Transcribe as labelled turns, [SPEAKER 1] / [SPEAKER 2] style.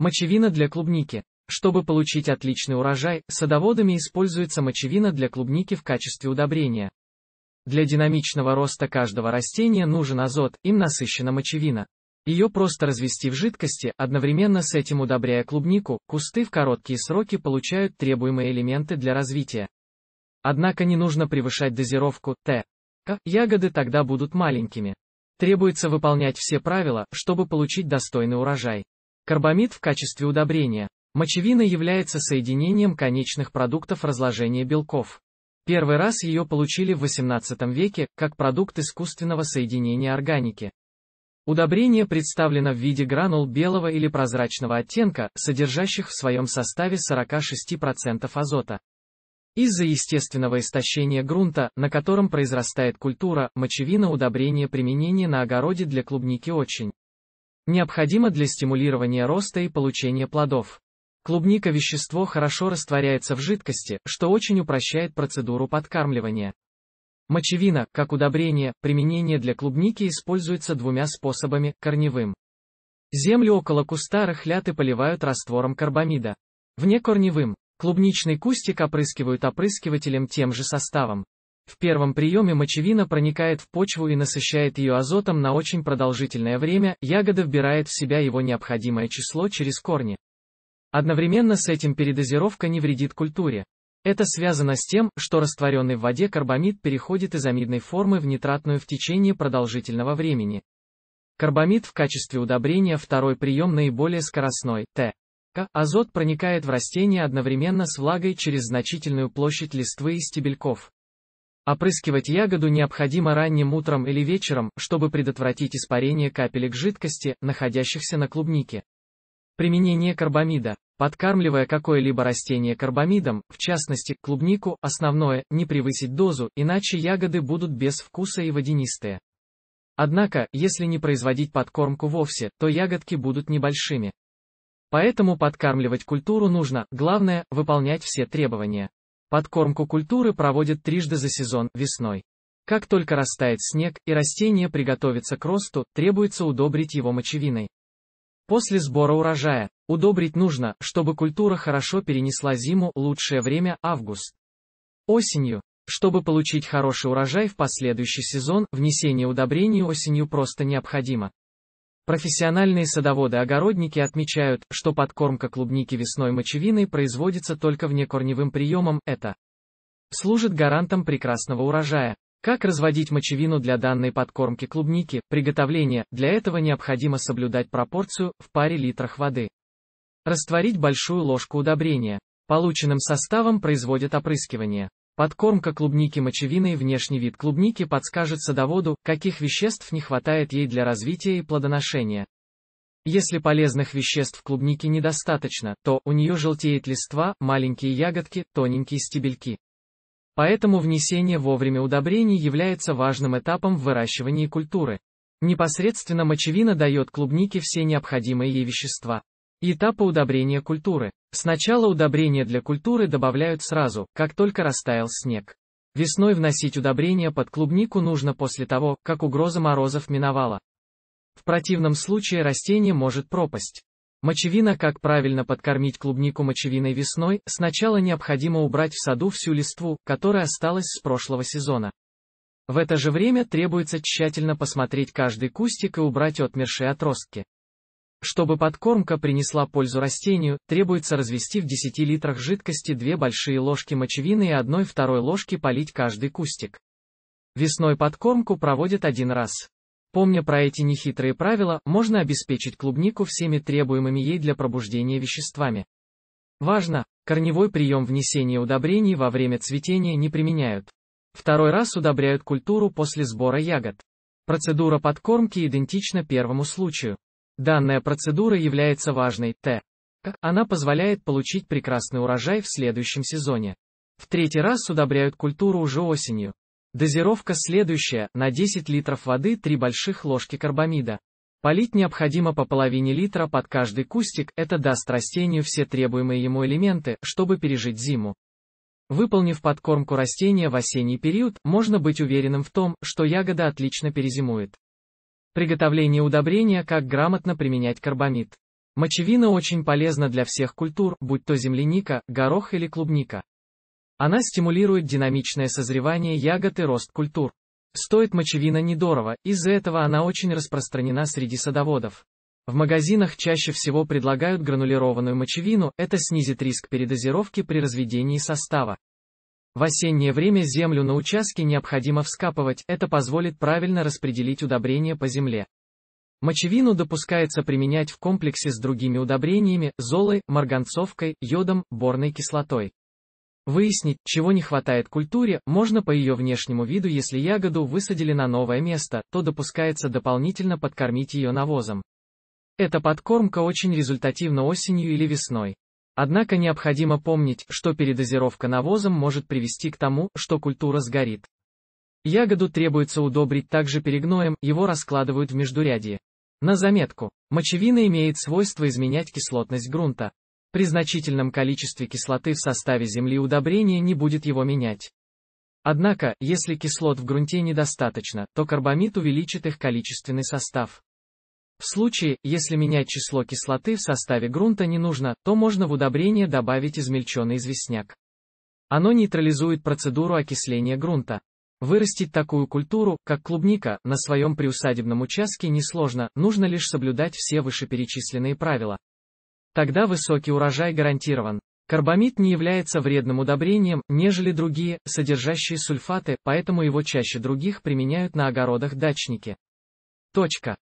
[SPEAKER 1] Мочевина для клубники. Чтобы получить отличный урожай, садоводами используется мочевина для клубники в качестве удобрения. Для динамичного роста каждого растения нужен азот, им насыщена мочевина. Ее просто развести в жидкости, одновременно с этим удобряя клубнику, кусты в короткие сроки получают требуемые элементы для развития. Однако не нужно превышать дозировку Т. К. Ягоды тогда будут маленькими. Требуется выполнять все правила, чтобы получить достойный урожай. Карбамид в качестве удобрения. Мочевина является соединением конечных продуктов разложения белков. Первый раз ее получили в XVIII веке, как продукт искусственного соединения органики. Удобрение представлено в виде гранул белого или прозрачного оттенка, содержащих в своем составе 46% азота. Из-за естественного истощения грунта, на котором произрастает культура, мочевина удобрение применение на огороде для клубники очень необходимо для стимулирования роста и получения плодов. Клубника вещество хорошо растворяется в жидкости, что очень упрощает процедуру подкармливания. Мочевина, как удобрение, применение для клубники используется двумя способами, корневым. Землю около куста рыхлят и поливают раствором карбамида. Вне корневым Клубничный кустик опрыскивают опрыскивателем тем же составом. В первом приеме мочевина проникает в почву и насыщает ее азотом на очень продолжительное время, ягода вбирает в себя его необходимое число через корни. Одновременно с этим передозировка не вредит культуре. Это связано с тем, что растворенный в воде карбамид переходит из амидной формы в нитратную в течение продолжительного времени. Карбамид в качестве удобрения второй прием наиболее скоростной, Т. К. Азот проникает в растение одновременно с влагой через значительную площадь листвы и стебельков. Опрыскивать ягоду необходимо ранним утром или вечером, чтобы предотвратить испарение капелек жидкости, находящихся на клубнике. Применение карбамида. Подкармливая какое-либо растение карбамидом, в частности, клубнику, основное, не превысить дозу, иначе ягоды будут без вкуса и водянистые. Однако, если не производить подкормку вовсе, то ягодки будут небольшими. Поэтому подкармливать культуру нужно, главное, выполнять все требования. Подкормку культуры проводят трижды за сезон, весной. Как только растает снег, и растение приготовится к росту, требуется удобрить его мочевиной. После сбора урожая, удобрить нужно, чтобы культура хорошо перенесла зиму, лучшее время – август. Осенью. Чтобы получить хороший урожай в последующий сезон, внесение удобрений осенью просто необходимо. Профессиональные садоводы-огородники отмечают, что подкормка клубники весной мочевиной производится только внекорневым приемом, это служит гарантом прекрасного урожая. Как разводить мочевину для данной подкормки клубники, приготовление, для этого необходимо соблюдать пропорцию, в паре литрах воды. Растворить большую ложку удобрения. Полученным составом производят опрыскивание. Подкормка клубники мочевиной внешний вид клубники подскажет садоводу, каких веществ не хватает ей для развития и плодоношения. Если полезных веществ клубники недостаточно, то у нее желтеет листва, маленькие ягодки, тоненькие стебельки. Поэтому внесение вовремя удобрений является важным этапом в выращивании культуры. Непосредственно мочевина дает клубнике все необходимые ей вещества. Этапы удобрения культуры. Сначала удобрения для культуры добавляют сразу, как только растаял снег. Весной вносить удобрения под клубнику нужно после того, как угроза морозов миновала. В противном случае растение может пропасть. Мочевина Как правильно подкормить клубнику мочевиной весной, сначала необходимо убрать в саду всю листву, которая осталась с прошлого сезона. В это же время требуется тщательно посмотреть каждый кустик и убрать отмершие отростки. Чтобы подкормка принесла пользу растению, требуется развести в 10 литрах жидкости 2 большие ложки мочевины и 1 второй ложки полить каждый кустик. Весной подкормку проводят один раз. Помня про эти нехитрые правила, можно обеспечить клубнику всеми требуемыми ей для пробуждения веществами. Важно, корневой прием внесения удобрений во время цветения не применяют. Второй раз удобряют культуру после сбора ягод. Процедура подкормки идентична первому случаю. Данная процедура является важной, т. она позволяет получить прекрасный урожай в следующем сезоне. В третий раз удобряют культуру уже осенью. Дозировка следующая, на 10 литров воды 3 больших ложки карбамида. Полить необходимо по половине литра под каждый кустик, это даст растению все требуемые ему элементы, чтобы пережить зиму. Выполнив подкормку растения в осенний период, можно быть уверенным в том, что ягода отлично перезимует. Приготовление удобрения, как грамотно применять карбамид. Мочевина очень полезна для всех культур, будь то земляника, горох или клубника. Она стимулирует динамичное созревание ягод и рост культур. Стоит мочевина недорого, из-за этого она очень распространена среди садоводов. В магазинах чаще всего предлагают гранулированную мочевину, это снизит риск передозировки при разведении состава. В осеннее время землю на участке необходимо вскапывать, это позволит правильно распределить удобрения по земле. Мочевину допускается применять в комплексе с другими удобрениями, золой, марганцовкой, йодом, борной кислотой. Выяснить, чего не хватает культуре, можно по ее внешнему виду, если ягоду высадили на новое место, то допускается дополнительно подкормить ее навозом. Эта подкормка очень результативна осенью или весной. Однако необходимо помнить, что передозировка навозом может привести к тому, что культура сгорит. Ягоду требуется удобрить также перегноем, его раскладывают в междурядье. На заметку, мочевина имеет свойство изменять кислотность грунта. При значительном количестве кислоты в составе земли удобрение не будет его менять. Однако, если кислот в грунте недостаточно, то карбамид увеличит их количественный состав. В случае, если менять число кислоты в составе грунта не нужно, то можно в удобрение добавить измельченный известняк. Оно нейтрализует процедуру окисления грунта. Вырастить такую культуру, как клубника, на своем приусадебном участке несложно, нужно лишь соблюдать все вышеперечисленные правила. Тогда высокий урожай гарантирован. Карбамид не является вредным удобрением, нежели другие, содержащие сульфаты, поэтому его чаще других применяют на огородах дачники. Точка.